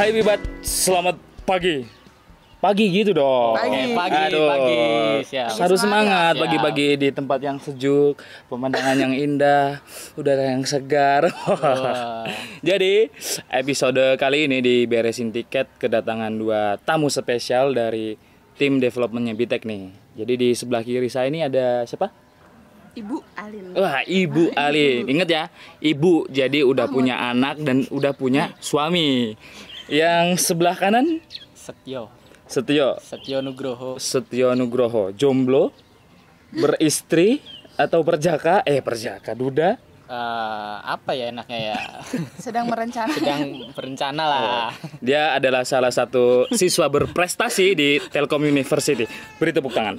Hai Bibat, selamat pagi. Pagi gitu dong. Pagi, pagi, Aduh. pagi. Siap. Harus semangat pagi-pagi di tempat yang sejuk, pemandangan yang indah, udara yang segar. Jadi episode kali ini di beresin tiket kedatangan dua tamu spesial dari tim developmentnya Bitek nih. Jadi di sebelah kiri saya ini ada siapa? Ibu Alin. Wah, Ibu Alin. Ingat ya, Ibu. Jadi udah Amun. punya anak dan udah punya suami. Yang sebelah kanan? Setio. Setio. Setio Nugroho. Setio Nugroho. Jomblo, beristri atau perjaka? Eh perjaka, duda. Uh, apa ya enaknya ya? Sedang merencana. Sedang berencana lah. Oh. Dia adalah salah satu siswa berprestasi di Telkom University. Beri tepuk tangan.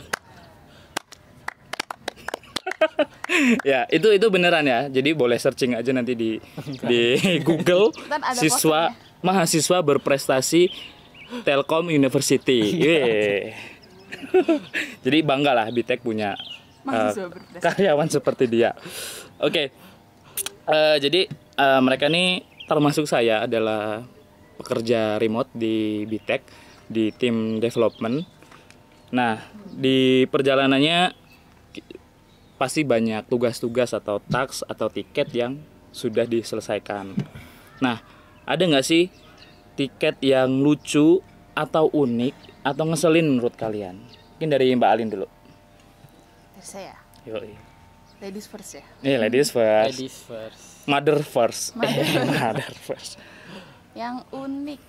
ya itu itu beneran ya jadi boleh searching aja nanti di di Google siswa posternya. mahasiswa berprestasi Telkom University iya. jadi bangga lah Bitek punya uh, karyawan seperti dia oke okay. uh, eh, jadi uh, mereka nih termasuk saya adalah pekerja remote di Bitek di tim development nah di perjalanannya pasti banyak tugas-tugas atau tax atau tiket yang sudah diselesaikan. Nah, ada nggak sih tiket yang lucu atau unik atau ngeselin menurut kalian? Mungkin dari Mbak Alin dulu. Dari saya. Yoi. Ladies first ya. Iya, ladies first. Ladies first. Mother first. Eh, mother, mother first. yang unik.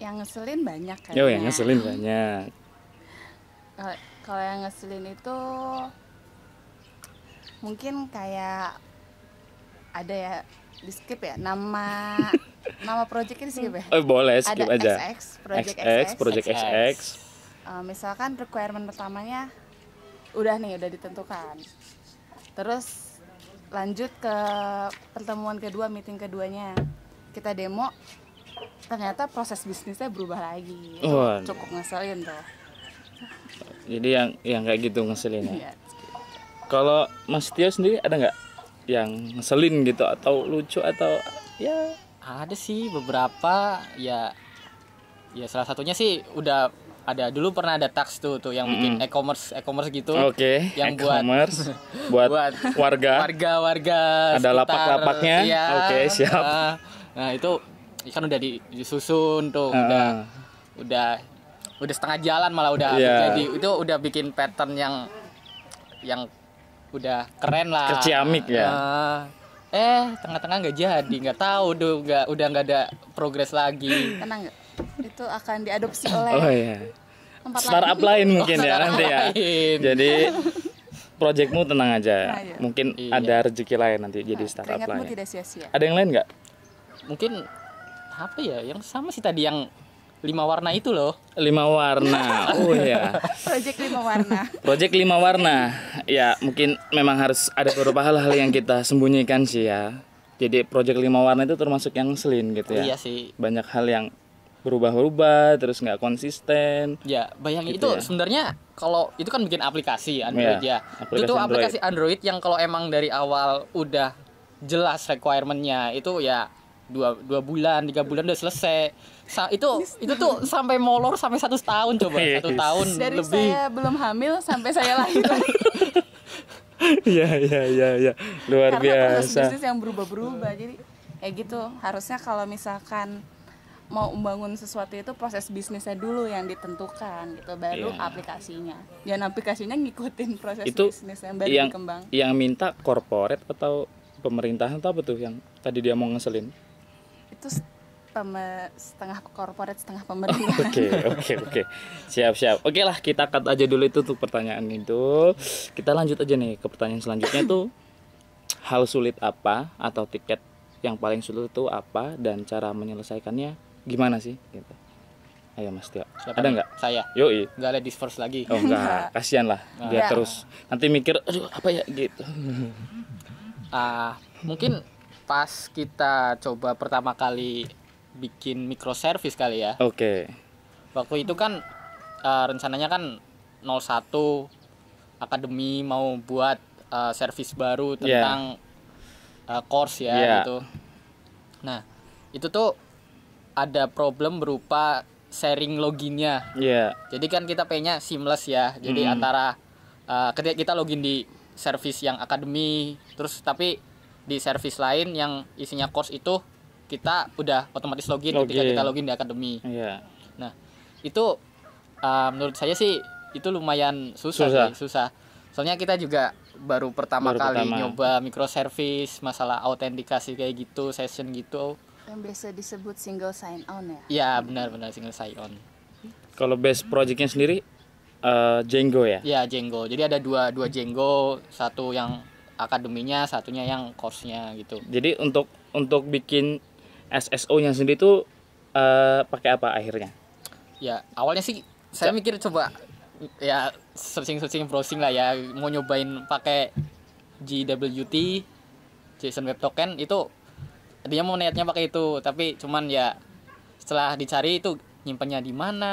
Yang ngeselin banyak kan. Yo, ya? yang ngeselin banyak. Eh, kalau yang ngeselin itu mungkin kayak ada ya di skip ya nama nama project ini skip ya? Oh, boleh skip ada aja. XX, project XX, XX, project XX. XX. Uh, eh, misalkan requirement pertamanya udah nih udah ditentukan. Terus lanjut ke pertemuan kedua, meeting keduanya. Kita demo ternyata proses bisnisnya berubah lagi. Oh. Cukup ngeselin tuh. Jadi yang yang kayak gitu ngeselin ya. Iya kalau Mas Tio sendiri ada nggak yang ngeselin gitu atau lucu atau ya ada sih beberapa ya ya salah satunya sih udah ada dulu pernah ada tax tuh tuh yang bikin mm e-commerce e-commerce gitu oke okay. yang e-commerce buat buat warga warga warga ada lapak-lapaknya ya, oke okay, siap ah, nah itu kan udah disusun tuh uh. udah udah udah setengah jalan malah udah yeah. jadi itu udah bikin pattern yang yang udah keren lah. Keciamik ya. Uh, eh tengah-tengah nggak -tengah jadi nggak tahu udah nggak udah nggak ada progres lagi. Tenang gak? itu akan diadopsi oleh. Oh iya. Startup lain mungkin ya, oh, ya nanti ya. Lain. Jadi proyekmu tenang aja. Nah, iya. Mungkin iya. ada rezeki lain nanti jadi nah, startup lain. tidak sia-sia. Ada yang lain nggak? Mungkin apa ya? Yang sama sih tadi yang lima warna itu loh lima warna oh ya project lima warna project lima warna ya mungkin memang harus ada beberapa hal-hal yang kita sembunyikan sih ya jadi project lima warna itu termasuk yang selin gitu ya iya sih banyak hal yang berubah-ubah terus nggak konsisten ya bayangin gitu itu ya. sebenarnya kalau itu kan bikin aplikasi Android ya, ya. Aplikasi itu Android. aplikasi Android yang kalau emang dari awal udah jelas requirementnya itu ya dua dua bulan tiga bulan udah selesai Sa itu itu tuh sampai molor sampai satu tahun coba iya, satu iya. tahun dari lebih. saya belum hamil sampai saya lahir Iya iya iya ya luar Karena kan biasa. Proses bisnis yang berubah-berubah jadi kayak gitu harusnya kalau misalkan mau membangun sesuatu itu proses bisnisnya dulu yang ditentukan gitu baru yeah. aplikasinya jangan aplikasinya ngikutin proses itu bisnis yang baru yang, berkembang yang minta korporat atau pemerintahan atau apa tuh yang tadi dia mau ngeselin itu setengah korporat setengah pemerintah. Oke oke oke siap siap. Oke okay lah kita cut aja dulu itu tuh pertanyaan itu. Kita lanjut aja nih ke pertanyaan selanjutnya tuh hal sulit apa atau tiket yang paling sulit itu apa dan cara menyelesaikannya gimana sih? Gitu. Ayo Mas Tio. Siapa ada nggak? Saya. yo i Gak ada disperse lagi. Oh enggak, kasihan lah. Nah. Dia terus nanti mikir, aduh apa ya gitu. Ah, uh, mungkin pas kita coba pertama kali bikin microservice kali ya. Oke. Okay. Waktu itu kan uh, rencananya kan 01 akademi mau buat uh, eh, service baru iya. tentang yeah. uh, course ya yeah. gitu. Nah, itu tuh ada problem berupa sharing loginnya. Iya. Yeah. Jadi kan kita pengennya seamless ya. Jadi mm. antara uh, ketika kita login di service yang akademi terus tapi di service lain yang isinya course itu kita udah otomatis login, login. ketika kita login di akademi. Iya. Nah, itu uh, menurut saya sih itu lumayan susah susah. Sih, susah. Soalnya kita juga baru pertama baru kali pertama. nyoba microservice, masalah autentikasi kayak gitu, session gitu. Yang biasa disebut single sign on ya? Iya, benar-benar single sign on. Kalau base projectnya sendiri uh, Django ya? Iya, Django. Jadi ada dua dua Django, satu yang akademinya, satunya yang course-nya gitu. Jadi untuk untuk bikin SSO-nya sendiri tuh uh, pakai apa akhirnya? Ya, awalnya sih saya mikir coba ya searching-searching browsing lah ya, mau nyobain pakai JWT JSON Web Token itu tadinya mau niatnya pakai itu, tapi cuman ya setelah dicari itu nyimpannya di mana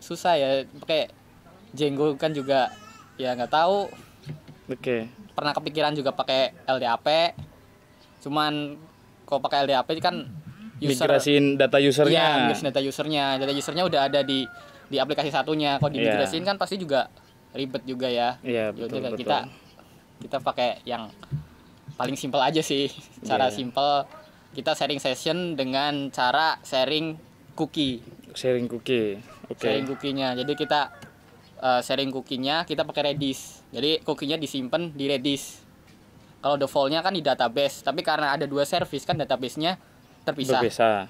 susah ya pakai Django kan juga ya nggak tahu. Oke. Okay. Pernah kepikiran juga pakai LDAP. Cuman kalau pakai LDAP kan user migrasiin data usernya. Iya, data usernya. Data usernya udah ada di di aplikasi satunya. Kalau iya. dimigrasiin yeah. kan pasti juga ribet juga ya. Iya, yeah, betul, betul. Kita kita pakai yang paling simpel aja sih. Iya. Cara yeah. simpel kita sharing session dengan cara sharing cookie. Sharing cookie. Oke. Okay. Sharing cookinya. Jadi kita uh, sharing cookinya kita pakai Redis. Jadi cookinya disimpan di Redis. Kalau defaultnya kan di database, tapi karena ada dua service kan databasenya terpisah. Berpisah.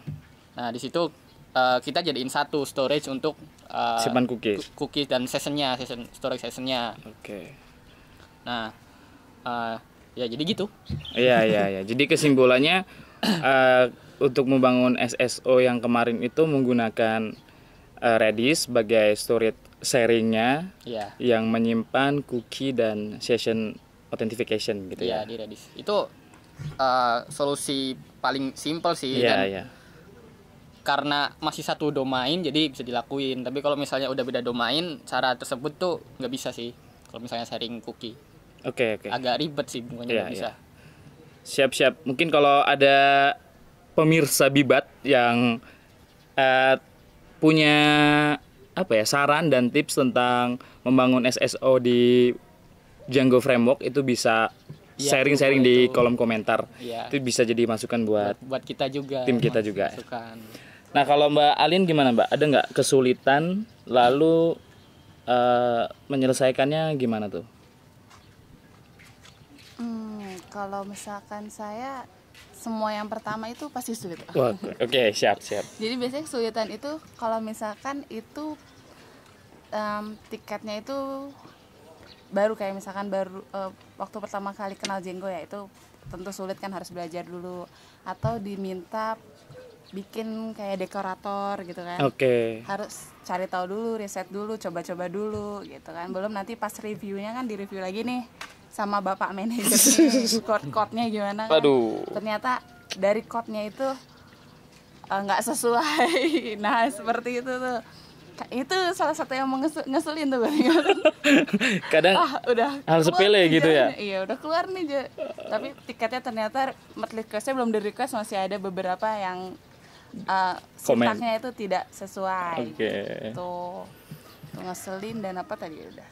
Nah di situ uh, kita jadiin satu storage untuk uh, simpan cookies. cookies dan sessionnya, session storage sessionnya. Oke. Okay. Nah uh, ya jadi gitu. Iya iya iya. Jadi kesimpulannya uh, untuk membangun SSO yang kemarin itu menggunakan uh, Redis sebagai storage sharingnya yeah. yang menyimpan cookie dan session authentication gitu iya, ya. di Redis. Itu uh, solusi paling simple sih yeah, dan yeah. karena masih satu domain jadi bisa dilakuin. Tapi kalau misalnya udah beda domain, cara tersebut tuh nggak bisa sih. Kalau misalnya sharing cookie. Oke, okay, oke. Okay. Agak ribet sih bukannya yeah, iya. bisa. siap Siap-siap. Mungkin kalau ada pemirsa Bibat yang uh, punya apa ya saran dan tips tentang membangun SSO di Django Framework itu bisa iya, sharing-sharing ya, di kolom komentar. Ya. Itu bisa jadi masukan buat buat, kita juga. Tim kita juga. Masukan. Nah, kalau Mbak Alin gimana, Mbak? Ada nggak kesulitan lalu uh, menyelesaikannya gimana tuh? Hmm, kalau misalkan saya semua yang pertama itu pasti sulit. Oke, okay, siap, siap. Jadi biasanya kesulitan itu kalau misalkan itu um, tiketnya itu baru kayak misalkan baru uh, waktu pertama kali kenal jenggo ya itu tentu sulit kan harus belajar dulu atau diminta bikin kayak dekorator gitu kan. Oke. Okay. Harus cari tahu dulu, riset dulu, coba-coba dulu gitu kan. Belum nanti pas reviewnya kan di review lagi nih sama bapak manajer code kotnya gimana kan. Aduh. Ternyata dari code-nya itu eh, nggak uh, sesuai. Nah, seperti itu tuh itu salah satu yang ngeselin tuh kadang ah, udah hal sepele gitu ya iya udah keluar nih je. tapi tiketnya ternyata requestnya belum di request masih ada beberapa yang uh, eh, sintaknya itu tidak sesuai okay. tuh gitu. ngeselin dan apa tadi udah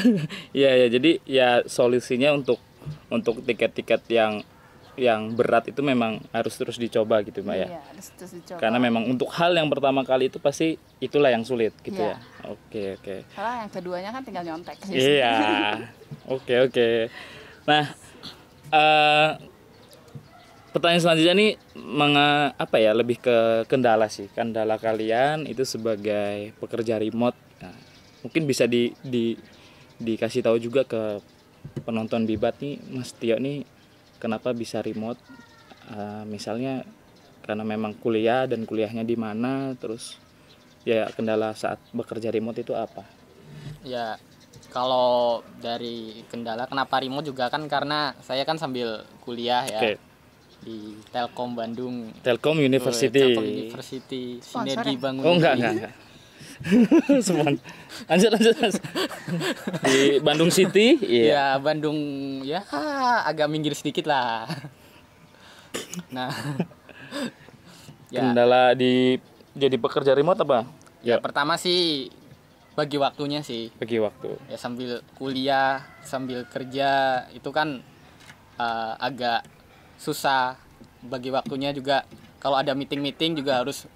iya ya jadi ya solusinya untuk untuk tiket-tiket yang yang berat itu memang harus terus dicoba gitu mbak ya. Iya, harus terus dicoba. Karena memang untuk hal yang pertama kali itu pasti itulah yang sulit gitu iya. ya. Oke oke. Karena yang keduanya kan tinggal nyontek. Iya. oke oke. Nah, uh, pertanyaan selanjutnya nih menga apa ya lebih ke kendala sih kendala kalian itu sebagai pekerja remote. Nah, mungkin bisa di di dikasih tahu juga ke penonton Bibat nih Mas Tio nih kenapa bisa remote uh, misalnya karena memang kuliah dan kuliahnya di mana terus ya kendala saat bekerja remote itu apa ya kalau dari kendala kenapa remote juga kan karena saya kan sambil kuliah ya okay. di Telkom Bandung Telkom University Telkom University Sinergi Bangun Oh enggak enggak, enggak. lanjut lanjut, lanjut. di Bandung City iya ya, Bandung ya agak minggir sedikit lah nah ya. kendala di jadi pekerja remote apa ya, ya pertama sih bagi waktunya sih bagi waktu ya sambil kuliah sambil kerja itu kan uh, agak susah bagi waktunya juga kalau ada meeting meeting juga harus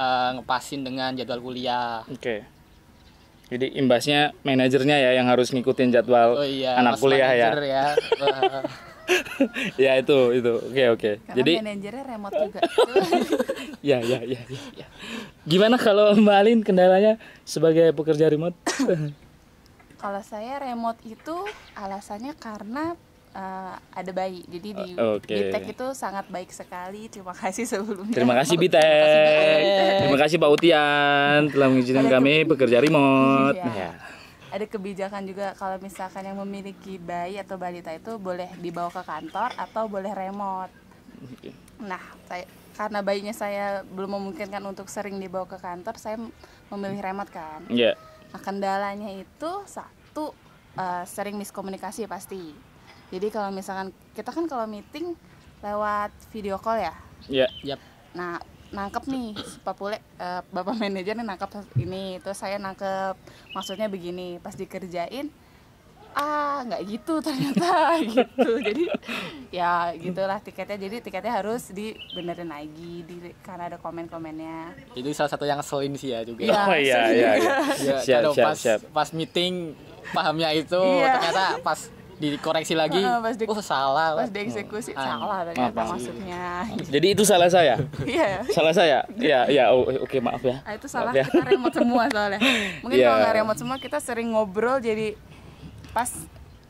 uh, ngepasin dengan jadwal kuliah. Oke. Okay. Jadi imbasnya manajernya ya yang harus ngikutin jadwal oh, iya, anak kuliah ya. ya. ya itu itu oke okay, oke okay. jadi manajernya remote juga ya, ya, ya ya ya gimana kalau mbak Alin kendalanya sebagai pekerja remote kalau saya remote itu alasannya karena uh, ada bayi. Jadi di okay. Bitek itu sangat baik sekali. Terima kasih sebelumnya. Terima kasih Bitek. E e Terima kasih Pak Utian telah mengizinkan kami bekerja remote. Iya. Ya. Ada kebijakan juga kalau misalkan yang memiliki bayi atau balita itu boleh dibawa ke kantor atau boleh remote. Okay. Nah, saya karena bayinya saya belum memungkinkan untuk sering dibawa ke kantor, saya memilih remote kan. Iya. Yeah. Nah, kendalanya itu satu uh, sering miskomunikasi pasti jadi kalau misalkan kita kan kalau meeting lewat video call ya. Iya. Yeah. Yep. Nah nangkep nih Pak Pule, uh, eh, bapak manajer nih nangkep ini, terus saya nangkep maksudnya begini, pas dikerjain ah nggak gitu ternyata gitu jadi ya gitulah tiketnya jadi tiketnya harus dibenerin lagi di karena ada komen-komennya itu salah satu yang selin sih ya juga ya, oh iya iya, iya. ya, siap, siap, pas, siap. pas meeting pahamnya itu iya. ternyata pas dikoreksi lagi pas di, oh salah pas dieksekusi uh, salah apa ah, maksudnya jadi itu salah saya iya salah saya iya iya oh, oke maaf ya ah, itu salah ya. kita remote semua soalnya mungkin iya. kalau nggak remote semua kita sering ngobrol jadi pas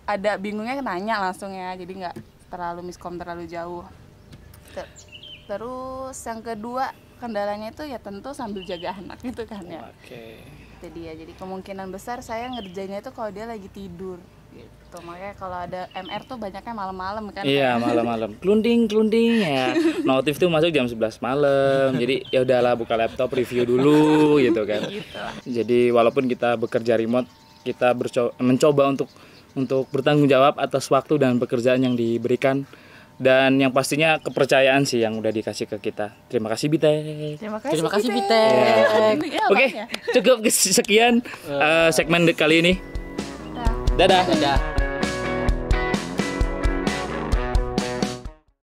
ada bingungnya nanya langsung ya jadi nggak terlalu miskom terlalu jauh terus yang kedua kendalanya itu ya tentu sambil jaga anak gitu kan ya oh, okay. ya jadi kemungkinan besar saya ngerjainnya itu kalau dia lagi tidur gitu makanya kalau ada MR tuh banyaknya malam-malam kan iya malam-malam klunding klunding ya notif tuh masuk jam 11 malam jadi ya udahlah buka laptop review dulu gitu kan gitu. jadi walaupun kita bekerja remote kita bercoba, mencoba untuk untuk bertanggung jawab atas waktu dan pekerjaan yang diberikan dan yang pastinya kepercayaan sih yang udah dikasih ke kita. Terima kasih Bitek. Terima kasih, Terima kasih Bitek. Bitek. Yeah. Iya, Oke, okay, ya. cukup sekian uh, segmen kali ini. Dadah. Dadah.